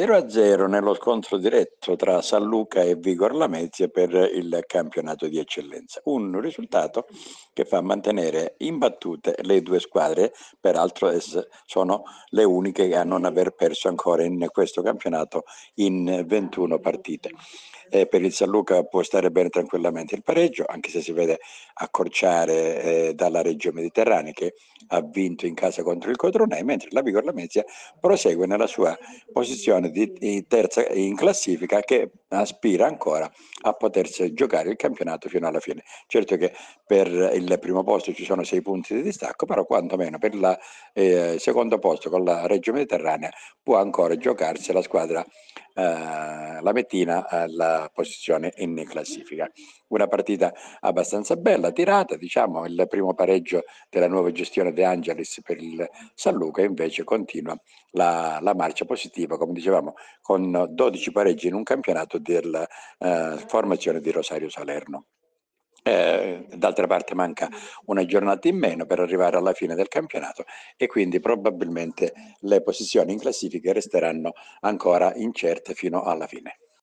0-0 nello scontro diretto tra San Luca e Vigor Lamezia per il campionato di eccellenza. Un risultato che fa mantenere imbattute le due squadre, peraltro sono le uniche a non aver perso ancora in questo campionato in 21 partite eh, per il San Luca può stare bene tranquillamente il pareggio, anche se si vede accorciare eh, dalla Reggio Mediterranea che ha vinto in casa contro il Cotronei, mentre la Vigor Lamezia prosegue nella sua posizione di, di terza in classifica che aspira ancora a potersi giocare il campionato fino alla fine. Certo che per il primo posto ci sono sei punti di distacco, però quantomeno per il eh, secondo posto con la Reggio Mediterranea può ancora giocarsi la squadra eh, la mattina alla posizione in classifica. Una partita abbastanza bella, tirata, diciamo il primo pareggio della nuova gestione De Angelis per il San Luca invece continua la, la marcia positiva, come dicevamo, con 12 pareggi in un campionato della eh, formazione di Rosario Salerno. Eh, d'altra parte manca una giornata in meno per arrivare alla fine del campionato e quindi probabilmente le posizioni in classifica resteranno ancora incerte fino alla fine.